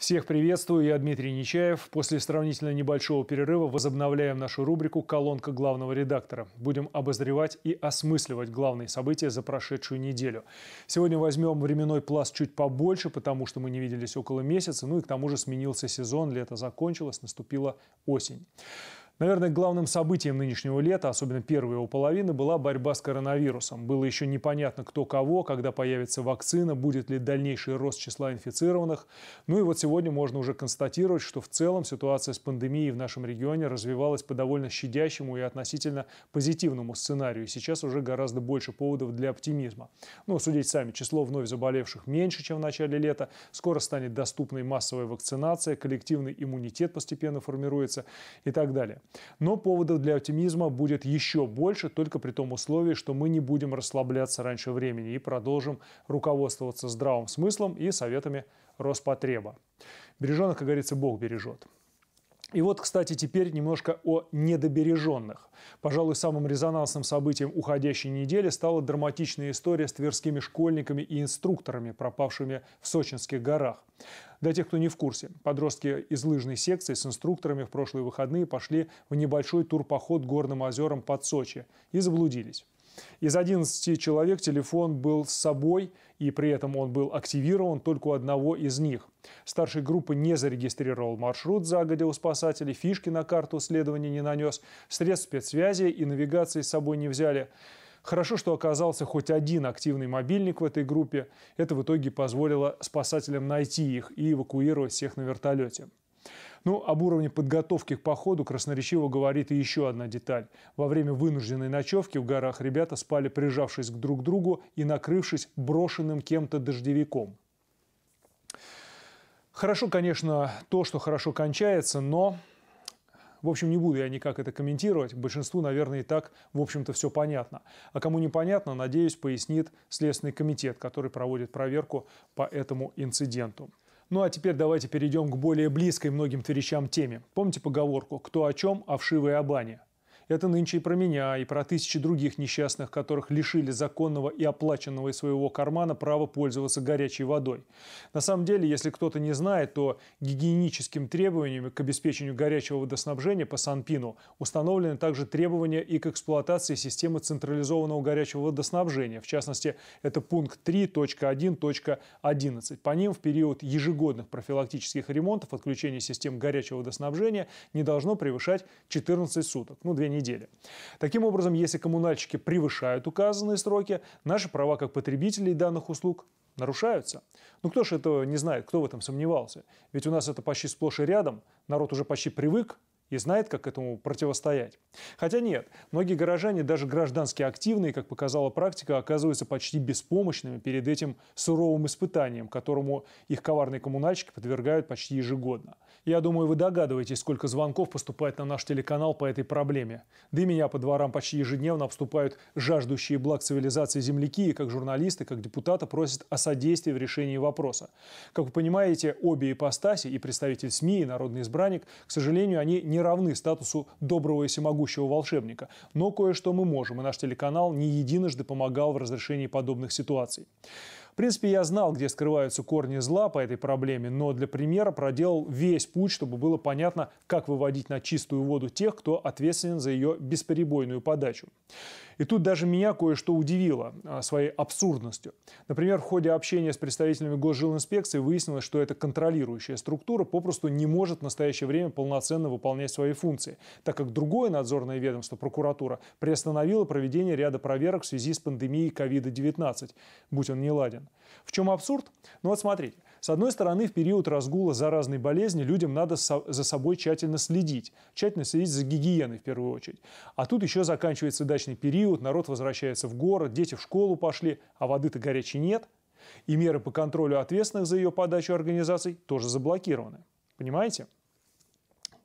Всех приветствую, я Дмитрий Нечаев. После сравнительно небольшого перерыва возобновляем нашу рубрику «Колонка главного редактора». Будем обозревать и осмысливать главные события за прошедшую неделю. Сегодня возьмем временной пласт чуть побольше, потому что мы не виделись около месяца, ну и к тому же сменился сезон, лето закончилось, наступила осень. Наверное, главным событием нынешнего лета, особенно первой его половины, была борьба с коронавирусом. Было еще непонятно, кто кого, когда появится вакцина, будет ли дальнейший рост числа инфицированных. Ну и вот сегодня можно уже констатировать, что в целом ситуация с пандемией в нашем регионе развивалась по довольно щадящему и относительно позитивному сценарию. сейчас уже гораздо больше поводов для оптимизма. Ну, судить сами, число вновь заболевших меньше, чем в начале лета. Скоро станет доступной массовая вакцинация, коллективный иммунитет постепенно формируется и так далее. Но поводов для оптимизма будет еще больше, только при том условии, что мы не будем расслабляться раньше времени и продолжим руководствоваться здравым смыслом и советами Роспотреба. Береженок, как говорится, Бог бережет. И вот, кстати, теперь немножко о недобереженных. Пожалуй, самым резонансным событием уходящей недели стала драматичная история с тверскими школьниками и инструкторами, пропавшими в Сочинских горах. Для тех, кто не в курсе, подростки из лыжной секции с инструкторами в прошлые выходные пошли в небольшой турпоход горным озерам под Сочи и заблудились. Из 11 человек телефон был с собой, и при этом он был активирован только у одного из них. Старший группы не зарегистрировал маршрут загодя у спасателей, фишки на карту следования не нанес, средств спецсвязи и навигации с собой не взяли. Хорошо, что оказался хоть один активный мобильник в этой группе. Это в итоге позволило спасателям найти их и эвакуировать всех на вертолете. Ну, об уровне подготовки к походу красноречиво говорит и еще одна деталь. Во время вынужденной ночевки в горах ребята спали, прижавшись друг к другу и накрывшись брошенным кем-то дождевиком. Хорошо, конечно, то, что хорошо кончается, но в общем, не буду я никак это комментировать. Большинству, наверное, и так, в общем-то, все понятно. А кому непонятно, надеюсь, пояснит Следственный комитет, который проводит проверку по этому инциденту. Ну а теперь давайте перейдем к более близкой многим тверичам теме. Помните поговорку «Кто о чем, а вшивые о бане»? Это нынче и про меня, и про тысячи других несчастных, которых лишили законного и оплаченного из своего кармана право пользоваться горячей водой. На самом деле, если кто-то не знает, то гигиеническим требованиями к обеспечению горячего водоснабжения по Санпину установлены также требования и к эксплуатации системы централизованного горячего водоснабжения. В частности, это пункт 3.1.11. По ним в период ежегодных профилактических ремонтов отключение систем горячего водоснабжения не должно превышать 14 суток, ну, две недели недели. Таким образом, если коммунальщики превышают указанные сроки, наши права как потребителей данных услуг нарушаются. Ну кто же этого не знает, кто в этом сомневался? Ведь у нас это почти сплошь и рядом, народ уже почти привык и знает, как этому противостоять. Хотя нет, многие горожане, даже гражданские активные, как показала практика, оказываются почти беспомощными перед этим суровым испытанием, которому их коварные коммунальщики подвергают почти ежегодно. Я думаю, вы догадываетесь, сколько звонков поступает на наш телеканал по этой проблеме. Да и меня по дворам почти ежедневно обступают жаждущие благ цивилизации земляки, и как журналисты, как депутаты просят о содействии в решении вопроса. Как вы понимаете, обе ипостаси, и представитель СМИ, и народный избранник, к сожалению, они не равны статусу доброго и всемогущего волшебника. Но кое-что мы можем, и наш телеканал не единожды помогал в разрешении подобных ситуаций. В принципе, я знал, где скрываются корни зла по этой проблеме, но для примера проделал весь путь, чтобы было понятно, как выводить на чистую воду тех, кто ответственен за ее бесперебойную подачу. И тут даже меня кое-что удивило а, своей абсурдностью. Например, в ходе общения с представителями госжилинспекции выяснилось, что эта контролирующая структура попросту не может в настоящее время полноценно выполнять свои функции, так как другое надзорное ведомство, прокуратура, приостановило проведение ряда проверок в связи с пандемией COVID-19, будь он неладен. В чем абсурд? Ну вот смотрите, с одной стороны, в период разгула заразной болезни людям надо за собой тщательно следить. Тщательно следить за гигиеной в первую очередь. А тут еще заканчивается дачный период, народ возвращается в город, дети в школу пошли, а воды-то горячей нет. И меры по контролю ответственных за ее подачу организаций тоже заблокированы. Понимаете?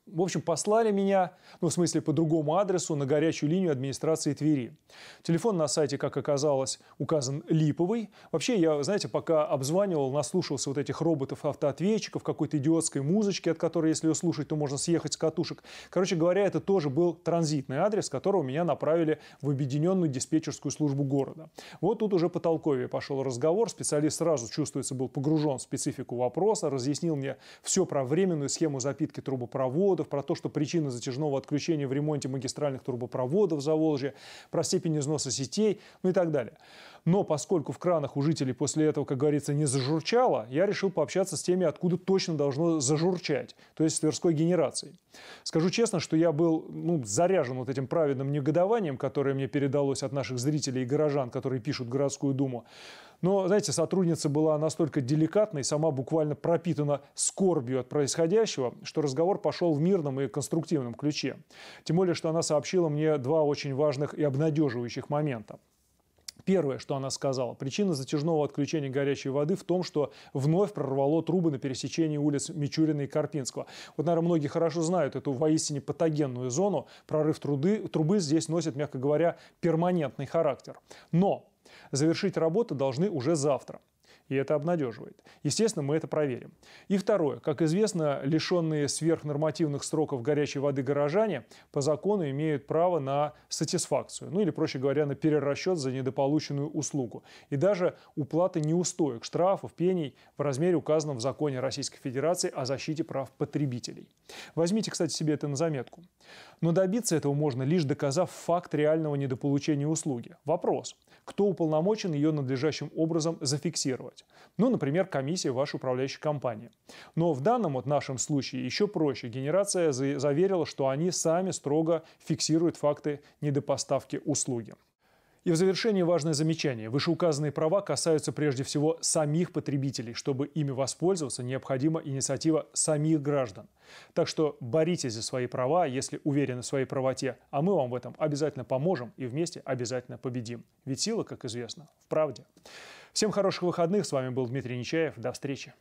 В общем, послали меня, ну, в смысле, по другому адресу, на горячую линию администрации Твери. Телефон на сайте, как оказалось, указан липовый. Вообще, я, знаете, пока обзванивал, наслушался вот этих роботов-автоответчиков, какой-то идиотской музычки, от которой, если ее слушать, то можно съехать с катушек. Короче говоря, это тоже был транзитный адрес, которого меня направили в объединенную диспетчерскую службу города. Вот тут уже по толковее пошел разговор. Специалист сразу, чувствуется, был погружен в специфику вопроса, разъяснил мне все про временную схему запитки трубопровода, трубопроводов, про то, что причина затяжного отключения в ремонте магистральных трубопроводов Заволжья, про степень износа сетей, ну и так далее. Но поскольку в кранах у жителей после этого, как говорится, не зажурчало, я решил пообщаться с теми, откуда точно должно зажурчать, то есть с Тверской генерацией. Скажу честно, что я был ну, заряжен вот этим праведным негодованием, которое мне передалось от наших зрителей и горожан, которые пишут городскую думу. Но, знаете, сотрудница была настолько деликатной, сама буквально пропитана скорбью от происходящего, что разговор пошел в мирном и конструктивном ключе. Тем более, что она сообщила мне два очень важных и обнадеживающих момента. Первое, что она сказала, причина затяжного отключения горячей воды в том, что вновь прорвало трубы на пересечении улиц Мичурина и Карпинского. Вот, наверное, многие хорошо знают эту воистине патогенную зону. Прорыв труды, трубы здесь носит, мягко говоря, перманентный характер. Но завершить работы должны уже завтра и это обнадеживает. Естественно, мы это проверим. И второе. Как известно, лишенные сверхнормативных сроков горячей воды горожане по закону имеют право на сатисфакцию, ну или, проще говоря, на перерасчет за недополученную услугу. И даже уплаты неустоек, штрафов, пений в размере, указанном в законе Российской Федерации о защите прав потребителей. Возьмите, кстати, себе это на заметку. Но добиться этого можно лишь доказав факт реального недополучения услуги. Вопрос, кто уполномочен ее надлежащим образом зафиксировать? стандарте. Ну, например, комиссия вашей управляющей компании. Но в данном вот нашем случае еще проще. Генерация заверила, что они сами строго фиксируют факты недопоставки услуги. И в завершении важное замечание. Вышеуказанные права касаются прежде всего самих потребителей. Чтобы ими воспользоваться, необходима инициатива самих граждан. Так что боритесь за свои права, если уверены в своей правоте, а мы вам в этом обязательно поможем и вместе обязательно победим. Ведь сила, как известно, в правде. Всем хороших выходных. С вами был Дмитрий Нечаев. До встречи.